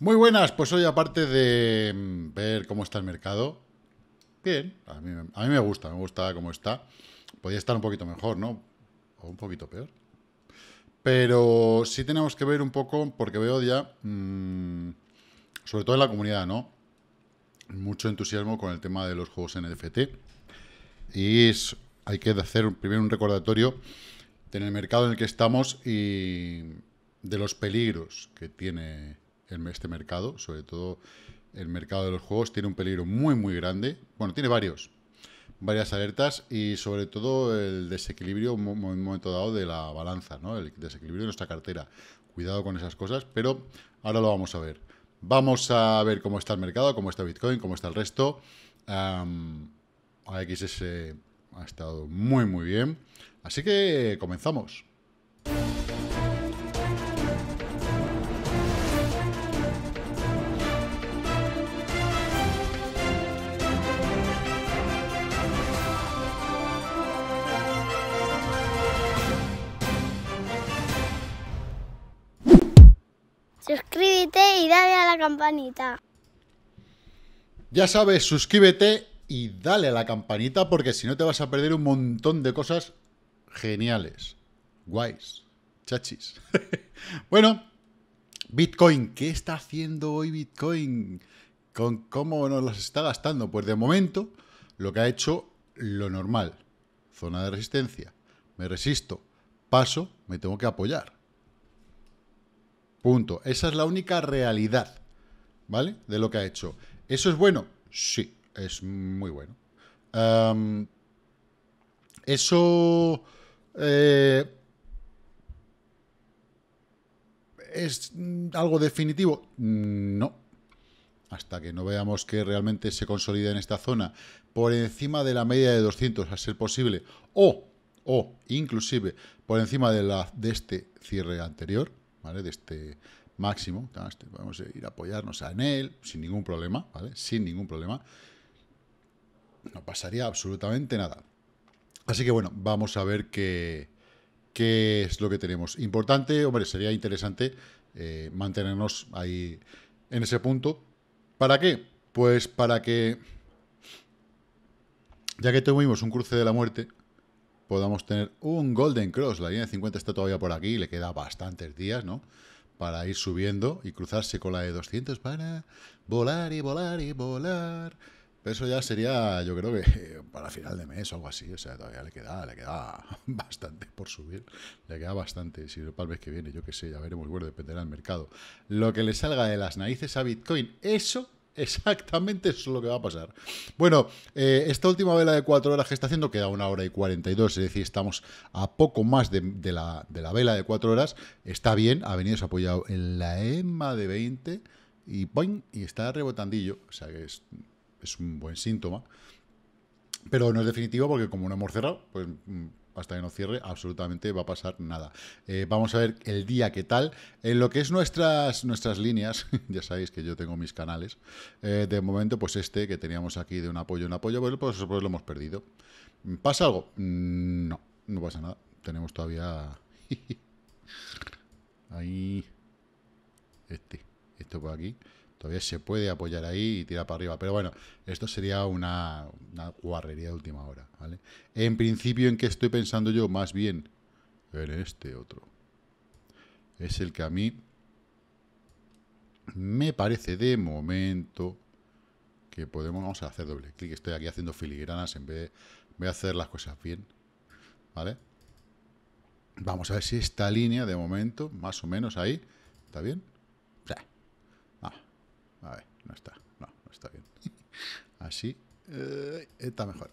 Muy buenas, pues hoy aparte de mm, ver cómo está el mercado, bien, a mí, me gusta, me gusta cómo está. Podría estar un poquito mejor, ¿no? O un poquito peor. Pero sí tenemos que ver un poco, porque veo ya, mm, sobre todo en la comunidad, ¿no? mucho entusiasmo con el tema de los juegos NFT. Y hay que hacer primero un recordatorio en el mercado en el que estamos y de los peligros que tiene este mercado, sobre todo el mercado de los juegos, tiene un peligro muy, muy grande. Bueno, tiene varios, varias alertas y sobre todo el desequilibrio en un momento dado de la balanza, ¿no? el desequilibrio de nuestra cartera. Cuidado con esas cosas, pero ahora lo vamos a ver. Vamos a ver cómo está el mercado, cómo está Bitcoin, cómo está el resto. Um, AXS ha estado muy, muy bien. Así que comenzamos. campanita. Ya sabes, suscríbete y dale a la campanita porque si no te vas a perder un montón de cosas geniales, guays, chachis. bueno, Bitcoin, ¿qué está haciendo hoy Bitcoin? ¿Con cómo nos las está gastando? Pues de momento lo que ha hecho lo normal, zona de resistencia, me resisto, paso, me tengo que apoyar. Punto. Esa es la única realidad. ¿vale? De lo que ha hecho. ¿Eso es bueno? Sí, es muy bueno. eso... Eh, ¿Es algo definitivo? No. Hasta que no veamos que realmente se consolida en esta zona por encima de la media de 200, a ser posible, o, o inclusive por encima de, la, de este cierre anterior, ¿vale? De este máximo, este, podemos ir a apoyarnos a él sin ningún problema, ¿vale? Sin ningún problema. No pasaría absolutamente nada. Así que bueno, vamos a ver qué, qué es lo que tenemos. Importante, hombre, sería interesante eh, mantenernos ahí en ese punto. ¿Para qué? Pues para que, ya que tuvimos un cruce de la muerte, podamos tener un Golden Cross. La línea de 50 está todavía por aquí, le queda bastantes días, ¿no? para ir subiendo y cruzarse con la de 200 para volar y volar y volar. Pero eso ya sería, yo creo que para final de mes o algo así. O sea, todavía le queda, le queda bastante por subir. Le queda bastante. Si no, para el mes que viene, yo qué sé, ya veremos. Bueno, dependerá del mercado. Lo que le salga de las narices a Bitcoin, eso Exactamente eso es lo que va a pasar. Bueno, eh, esta última vela de 4 horas que está haciendo queda una hora y 42, es decir, estamos a poco más de, la, vela de 4 horas. Está bien, ha venido apoyado en la EMA de 20 y y está rebotandillo, o sea que es, es un buen síntoma. Pero no es definitivo porque como no hemos cerrado, pues mm, hasta que no cierre, absolutamente va a pasar nada. Eh, vamos a ver el día qué tal. En lo que es nuestras, nuestras líneas, ya sabéis que yo tengo mis canales, eh, de momento pues este que teníamos aquí de un apoyo en apoyo, pues, pues, pues lo hemos perdido. ¿Pasa algo? Mm, no, no pasa nada. Tenemos todavía... Ahí... Este, esto por aquí. Todavía se puede apoyar ahí y tirar para arriba. Pero bueno, esto sería una, una guarrería de última hora, ¿vale? En principio, ¿en qué estoy pensando yo? Más bien en este otro. Es el que a mí me parece de momento que podemos... Vamos a hacer doble clic. Estoy aquí haciendo filigranas en vez de... Voy a hacer las cosas bien, ¿vale? Vamos a ver si esta línea de momento, más o menos ahí, ¿está bien? A ver, no está. No, no está bien. Así eh, está mejor.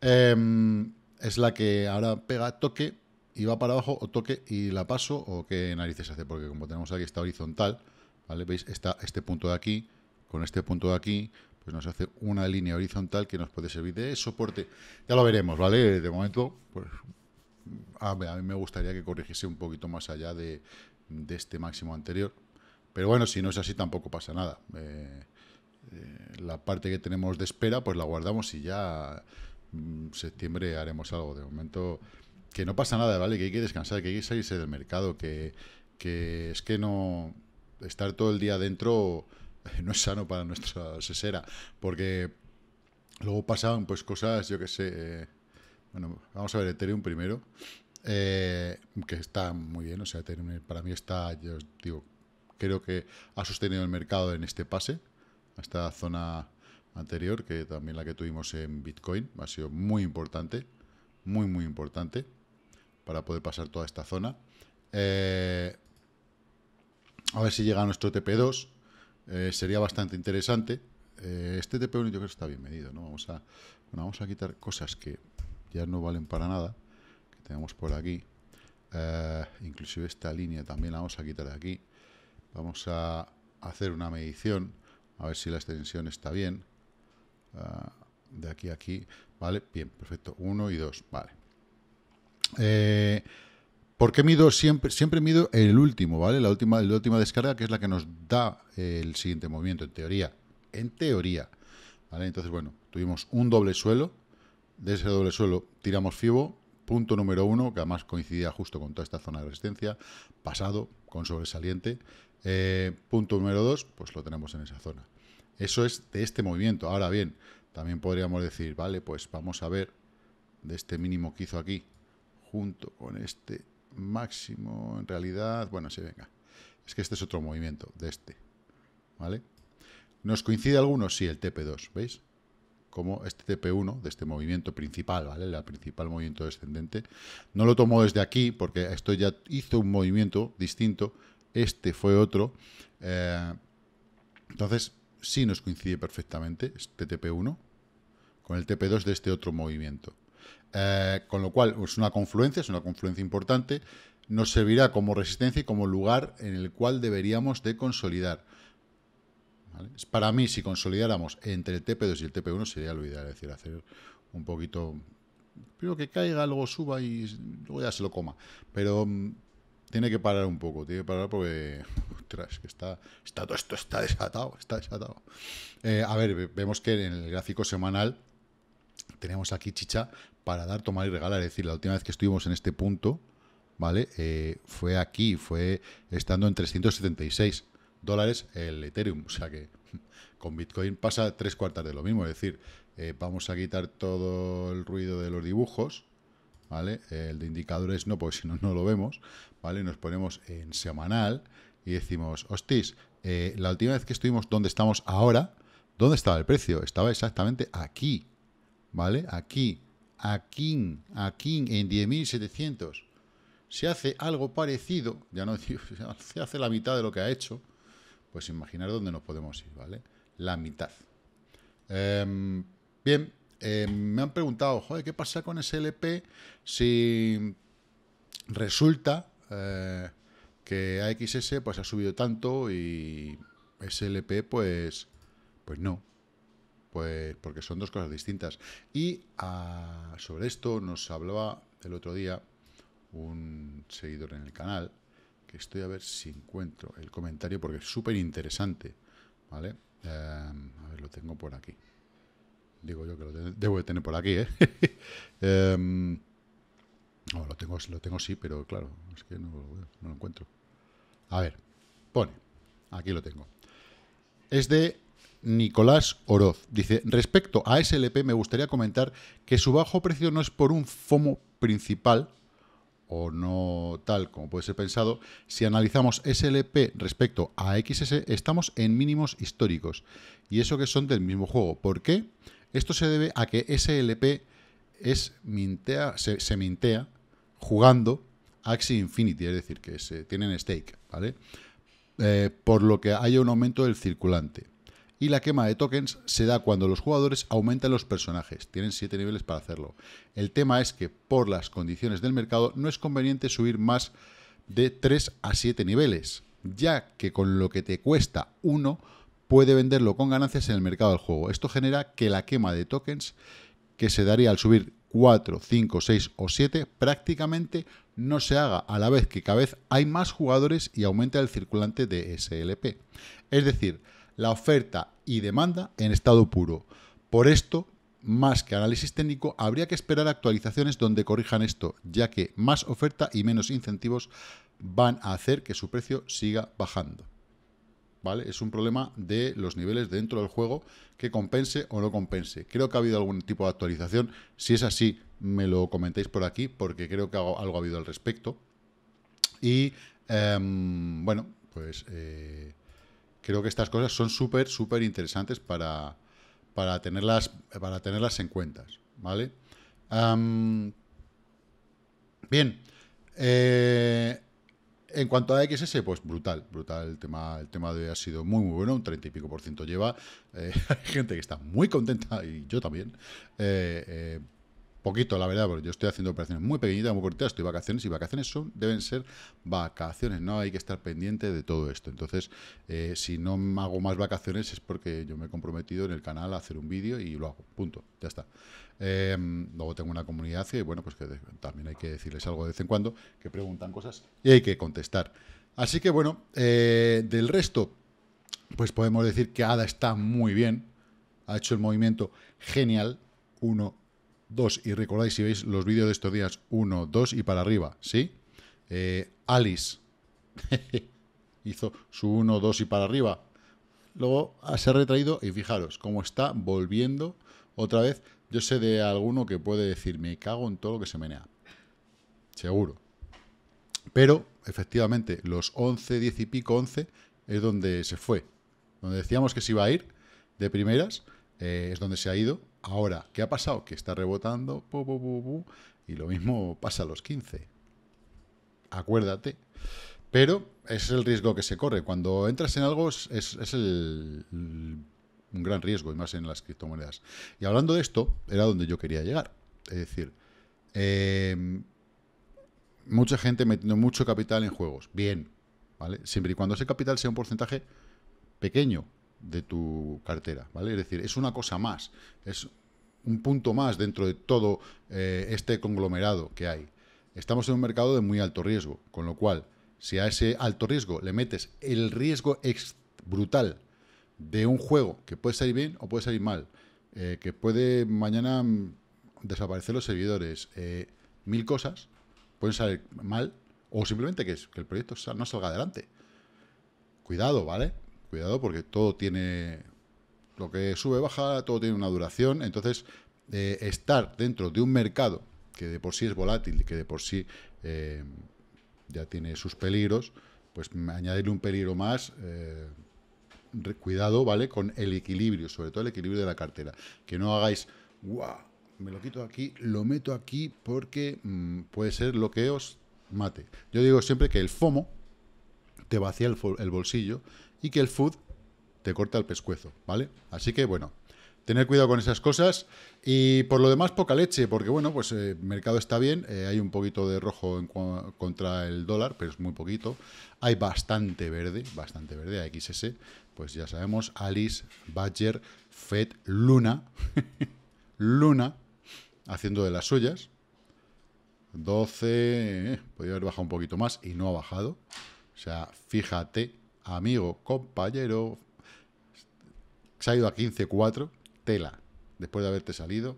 Em, es la que ahora pega toque y va para abajo o toque y la paso o qué narices hace. Porque como tenemos aquí esta horizontal, ¿vale? ¿Veis? Está este punto de aquí con este punto de aquí, pues nos hace una línea horizontal que nos puede servir de soporte. Ya lo veremos, ¿vale? De momento, pues a, mí me gustaría que corrigiese un poquito más allá de este máximo anterior, pero bueno, si no es así tampoco pasa nada. Eh, eh, la parte que tenemos de espera, pues la guardamos y ya mm, septiembre haremos algo. De momento, que no pasa nada, ¿vale? Que hay que descansar, que hay que salirse del mercado, que, es que no... Estar todo el día dentro no es sano para nuestra sesera, porque luego pasan pues cosas, yo que sé... Eh, bueno, vamos a ver Ethereum primero. que está muy bien, o sea, Ethereum para mí está, yo digo, creo que ha sostenido el mercado en este pase, a esta zona anterior, que también la que tuvimos en Bitcoin, ha sido muy importante, muy, muy importante para poder pasar toda esta zona. Eh, a ver si llega nuestro TP2, eh, sería bastante interesante. Eh, este TP1 yo creo que está bien medido, ¿no? Vamos a, bueno, vamos a quitar cosas que ya no valen para nada, que tenemos por aquí. inclusive esta línea también la vamos a quitar de aquí. Vamos a hacer una medición, a ver si la extensión está bien. Ah, de aquí a aquí, ¿vale? Bien, perfecto. Uno y dos. vale. Eh, ¿Por qué mido siempre? Siempre mido el último, ¿vale? La última, la última descarga, que es la que nos da el siguiente movimiento, en teoría. En teoría. ¿Vale? Entonces, bueno, tuvimos un doble suelo. De ese doble suelo tiramos FIBO, punto número uno, que además coincidía justo con toda esta zona de resistencia, pasado con sobresaliente, eh, punto número 2, pues lo tenemos en esa zona. Eso es de este movimiento. Ahora bien, también podríamos decir, vale, pues vamos a ver de este mínimo que hizo aquí, junto con este máximo, en realidad, bueno, sí, venga. Es que este es otro movimiento, de este, ¿vale? ¿Nos coincide alguno? Sí, el TP2, ¿veis? Como este TP1, de este movimiento principal, ¿vale? el principal movimiento descendente. No lo tomo desde aquí, porque esto ya hizo un movimiento distinto, este fue otro. Eh, entonces, sí nos coincide perfectamente este TP1 con el TP2 de este otro movimiento. Eh, con lo cual, es una confluencia, es una confluencia importante, nos servirá como resistencia y como lugar en el cual deberíamos de consolidar. Para mí, si consolidáramos entre el TP2 y el TP1 sería lo ideal, es decir, hacer un poquito... Primero que caiga, luego suba y luego ya se lo coma. Pero mm, tiene que parar un poco, tiene que parar porque, está, está todo esto está desatado, está desatado. Eh, a ver, vemos que en el gráfico semanal tenemos aquí chicha para dar, tomar y regalar. Es decir, la última vez que estuvimos en este punto, ¿vale? Eh, fue aquí, fue estando en 376 dólares el Ethereum. O sea que con Bitcoin pasa tres cuartas de lo mismo. Es decir, eh, vamos a quitar todo el ruido de los dibujos ¿vale? El de indicadores no, porque si no, no lo vemos, ¿vale? Nos ponemos en semanal y decimos, hostis, eh, la última vez que estuvimos donde estamos ahora, ¿dónde estaba el precio? Estaba exactamente aquí, ¿vale? Aquí, aquí, aquí, en 10.700. Si hace algo parecido, ya no se hace la mitad de lo que ha hecho, pues imaginar dónde nos podemos ir, ¿vale? La mitad. Em, bien, eh, me han preguntado, joder, ¿qué pasa con SLP si resulta eh, que AXS pues, ha subido tanto y SLP pues, pues no? Pues porque son dos cosas distintas. Y ah, sobre esto nos hablaba el otro día un seguidor en el canal, que estoy a ver si encuentro el comentario porque es súper interesante. ¿Vale? Eh, a ver, lo tengo por aquí. Digo yo que lo debo de tener por aquí, ¿eh? Em, no, lo tengo, lo tengo sí, pero claro, es que no, no lo encuentro. A ver, pone, aquí lo tengo. Es de Nicolás Oroz. Dice, respecto a SLP me gustaría comentar que su bajo precio no es por un FOMO principal o no tal como puede ser pensado. Si analizamos SLP respecto a XS, estamos en mínimos históricos. Y eso que son del mismo juego. ¿Por qué? Esto se debe a que SLP es se, mintea jugando Axie Infinity, es decir, que se tienen stake, ¿vale? Eh, por lo que haya un aumento del circulante. Y la quema de tokens se da cuando los jugadores aumentan los personajes. Tienen 7 niveles para hacerlo. El tema es que por las condiciones del mercado no es conveniente subir más de 3 a 7 niveles, ya que con lo que te cuesta uno puede venderlo con ganancias en el mercado del juego. Esto genera que la quema de tokens que se daría al subir 4, 5, 6 o 7 prácticamente no se haga, a la vez que cada vez hay más jugadores y aumenta el circulante de SLP. Es decir, la oferta y demanda en estado puro. Por esto, más que análisis técnico, habría que esperar actualizaciones donde corrijan esto, ya que más oferta y menos incentivos van a hacer que su precio siga bajando. ¿vale? Es un problema de los niveles dentro del juego que compense o no compense. Creo que ha habido algún tipo de actualización. Si es así, me lo comentáis por aquí porque creo que algo, ha habido al respecto. Y em, bueno, pues eh, creo que estas cosas son súper, súper interesantes para, tenerlas, para tenerlas en cuenta, ¿vale? Em, bien. Eh, en cuanto a e XS, pues brutal, brutal. El tema, el tema de hoy ha sido muy, muy bueno. Un 30 y pico por ciento lleva. Eh, hay gente que está muy contenta y yo también. Eh, eh, Poquito, la verdad, porque yo estoy haciendo operaciones muy pequeñitas, muy cortitas, estoy vacaciones y vacaciones son, deben ser vacaciones, no hay que estar pendiente de todo esto. Entonces, eh, si no hago más vacaciones es porque yo me he comprometido en el canal a hacer un vídeo y lo hago, punto, ya está. Em, luego tengo una comunidad que, bueno, pues que también hay que decirles algo de vez en cuando, que preguntan cosas y hay que contestar. Así que bueno, eh, del resto, pues podemos decir que Ada está muy bien, ha hecho el movimiento genial, uno y recordáis, si veis los vídeos de estos días, 1, 2 y para arriba, ¿sí? Eh, Alice hizo su 1, 2 y para arriba. Luego ah, se ha retraído y fijaros cómo está volviendo otra vez. Yo sé de alguno que puede decir, me cago en todo lo que se menea. Seguro. Pero, efectivamente, los 11, 10 y pico, 11, es donde se fue. Donde decíamos que se iba a ir de primeras, eh, es donde se ha ido Ahora, ¿qué ha pasado? Que está rebotando y lo mismo pasa a los 15. Acuérdate. Pero es el riesgo que se corre. Cuando entras en algo es, un gran riesgo, y más en las criptomonedas. Y hablando de esto, era donde yo quería llegar. Es decir, em, mucha gente metiendo mucho capital en juegos. Bien, ¿vale? Siempre y cuando ese capital sea un porcentaje pequeño, de tu cartera, ¿vale? Es decir, es una cosa más, es un punto más dentro de todo eh, este conglomerado que hay. Estamos en un mercado de muy alto riesgo, con lo cual, si a ese alto riesgo le metes el riesgo brutal de un juego que puede salir bien o puede salir mal, eh, que puede mañana mm, desaparecer los servidores, eh, mil cosas, pueden salir mal, o simplemente que, el proyecto no salga adelante. Cuidado, ¿vale? cuidado, porque todo tiene, lo que sube, baja, todo tiene una duración, entonces eh, estar dentro de un mercado que de por sí es volátil, y que de por sí eh, ya tiene sus peligros, pues añadirle un peligro más, eh, cuidado, ¿vale? Con el equilibrio, sobre todo el equilibrio de la cartera. Que no hagáis, ¡guau! Me lo quito aquí, lo meto aquí porque mm, puede ser lo que os mate. Yo digo siempre que el FOMO, te vacía el, bolsillo y que el food te corta el pescuezo, ¿vale? Así que bueno, tener cuidado con esas cosas y por lo demás poca leche, porque bueno, pues el eh, mercado está bien, eh, hay un poquito de rojo contra el dólar, pero es muy poquito, hay bastante verde, bastante verde, AXS, pues ya sabemos, Alice, Badger, Fed, Luna, Luna, haciendo de las suyas, 12, eh, podría haber bajado un poquito más y no ha bajado, o sea, fíjate, amigo, compañero, se ha ido a 15-4, tela, después de haberte salido.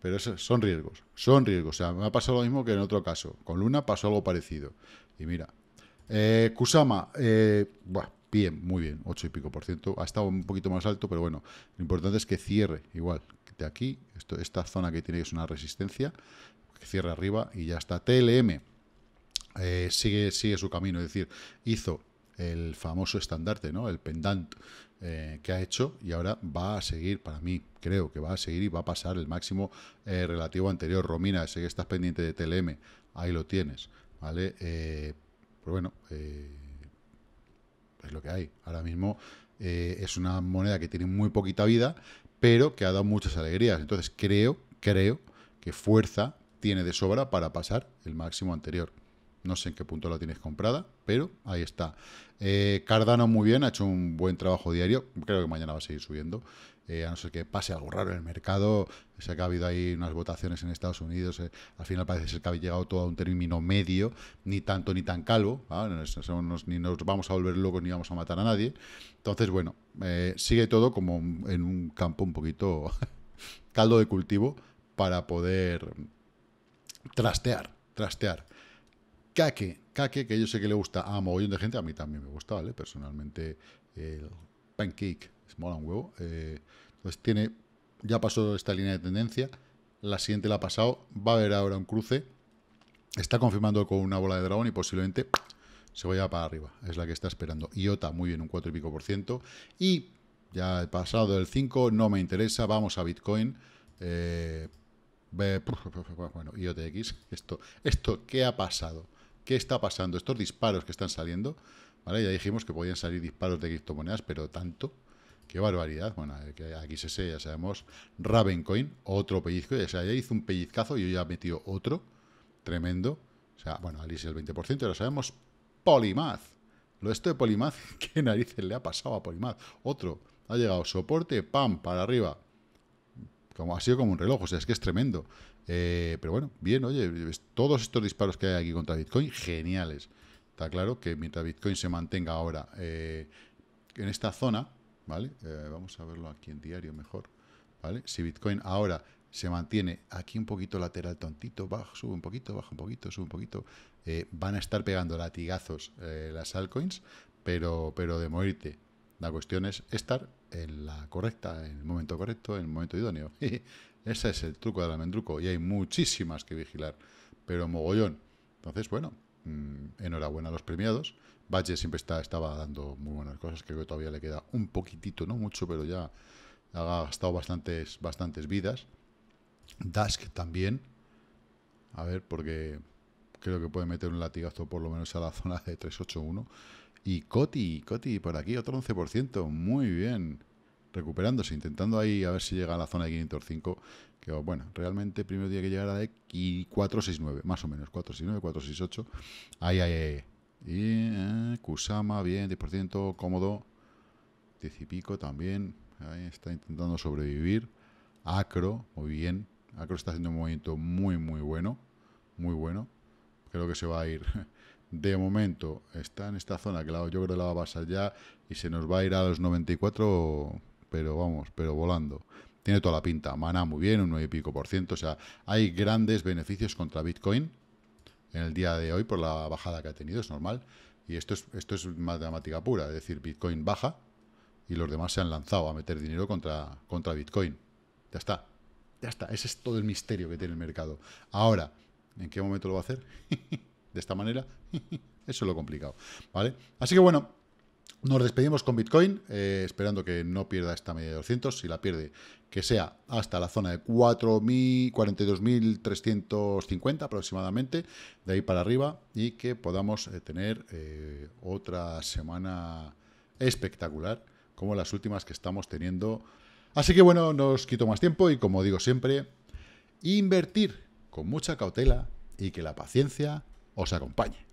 Pero son riesgos, son riesgos. O sea, me ha pasado lo mismo que en otro caso. Con Luna pasó algo parecido. Y mira, eh, Kusama, eh, bien, muy bien, 8 y pico por ciento. Ha estado un poquito más alto, pero bueno, lo importante es que cierre igual. De aquí, esto, esta zona que tiene es una resistencia, que cierre arriba y ya está. TLM, eh, sigue, sigue su camino. Es decir, hizo el famoso estandarte, ¿no? El pendant eh, que ha hecho y ahora va a seguir, para mí, creo que va a seguir y va a pasar el máximo eh, relativo anterior. Romina, sé que estás pendiente de TLM, ahí lo tienes, ¿vale? pero pues bueno, es lo que hay. Ahora mismo es una moneda que tiene muy poquita vida, pero que ha dado muchas alegrías. Entonces creo, creo que fuerza tiene de sobra para pasar el máximo anterior. No sé en qué punto la tienes comprada, pero ahí está. Eh, Cardano muy bien, ha hecho un buen trabajo diario. Creo que mañana va a seguir subiendo. Eh, a no ser que pase algo raro en el mercado. Sé que ha habido ahí unas votaciones en Estados Unidos. Eh, al final parece ser que ha llegado todo a un término medio, ni tanto ni tan calvo. ni nos vamos a volver locos ni vamos a matar a nadie. Entonces, bueno, sigue todo como en un campo un poquito caldo de cultivo para poder trastear, trastear. Kake, caque que yo sé que le gusta a mogollón de gente, a mí también me gusta, ¿vale? Personalmente, el pancake es mola un huevo. entonces tiene, ya pasó esta línea de tendencia, la siguiente la ha pasado, va a haber ahora un cruce, está confirmando con una bola de dragón y posiblemente se vaya para arriba, es la que está esperando. IOTA, muy bien, un 4 y pico por ciento. Y ya he pasado del 5, no me interesa, vamos a Bitcoin. bueno, IOTX, esto, esto, ¿qué ha pasado? qué está pasando, estos disparos que están saliendo, ¿vale? Ya dijimos que podían salir disparos de criptomonedas, pero tanto, qué barbaridad. Bueno, eh, aquí se sé, ya sabemos, Ravencoin, otro pellizco, o sea, ya hizo un pellizcazo y ya ha metido otro, tremendo. O sea, bueno, Alice el 20%, ya lo sabemos, Polymath. Lo esto de Polymath, ¿qué narices le ha pasado a Polymath? Otro, ha llegado soporte, pam, para arriba como, ha sido como un reloj, o sea, es que es tremendo. Eh, pero bueno, bien, oye, todos estos disparos que hay aquí contra Bitcoin, geniales. Está claro que mientras Bitcoin se mantenga ahora eh, en esta zona, ¿vale? Eh, vamos a verlo aquí en diario mejor, ¿vale? Si Bitcoin ahora se mantiene aquí un poquito lateral tontito, baja, sube un poquito, baja un poquito, sube un poquito, van a estar pegando latigazos las altcoins, pero, pero de morirte, la cuestión es estar en la correcta, en el momento correcto, en el momento idóneo. ese es el truco del almendruco y hay muchísimas que vigilar, pero mogollón. Entonces, bueno, mm, enhorabuena a los premiados. Valle siempre está, estaba dando muy buenas cosas, creo que todavía le queda un poquitito, no mucho, pero ya ha gastado bastantes, bastantes vidas. Dask también, a ver, porque creo que puede meter un latigazo por lo menos a la zona de 381. Y Coti, Coti por aquí, otro 11%. Muy bien. Recuperándose, intentando ahí a ver si llega a la zona de 505. Que bueno, realmente el primer día que llegara de 469, más o menos. 469, 468. Ahí, ahí, ahí. Y eh, Kusama, bien, 10%, cómodo. 10 y pico también. Ahí está intentando sobrevivir. Acro, muy bien. Acro está haciendo un movimiento muy, muy bueno. Muy bueno. Creo que se va a ir de momento está en esta zona que yo creo que la va a pasar ya y se nos va a ir a los 94, pero vamos, pero volando. Tiene toda la pinta. Mana muy bien, un 9 y pico por ciento. O sea, hay grandes beneficios contra Bitcoin en el día de hoy por la bajada que ha tenido, es normal. Y esto es, esto es matemática pura, es decir, Bitcoin baja y los demás se han lanzado a meter dinero contra, contra Bitcoin. Ya está, ya está. Ese es todo el misterio que tiene el mercado. Ahora, ¿en qué momento lo va a hacer? de esta manera, eso es lo complicado, ¿vale? Así que bueno, nos despedimos con Bitcoin, eh, esperando que no pierda esta media de 200. Si la pierde, que sea hasta la zona de 42.350 aproximadamente, de ahí para arriba, y que podamos eh, tener eh, otra semana espectacular, como las últimas que estamos teniendo. Así que bueno, ...nos quito más tiempo y como digo siempre, invertir con mucha cautela y que la paciencia os acompañe.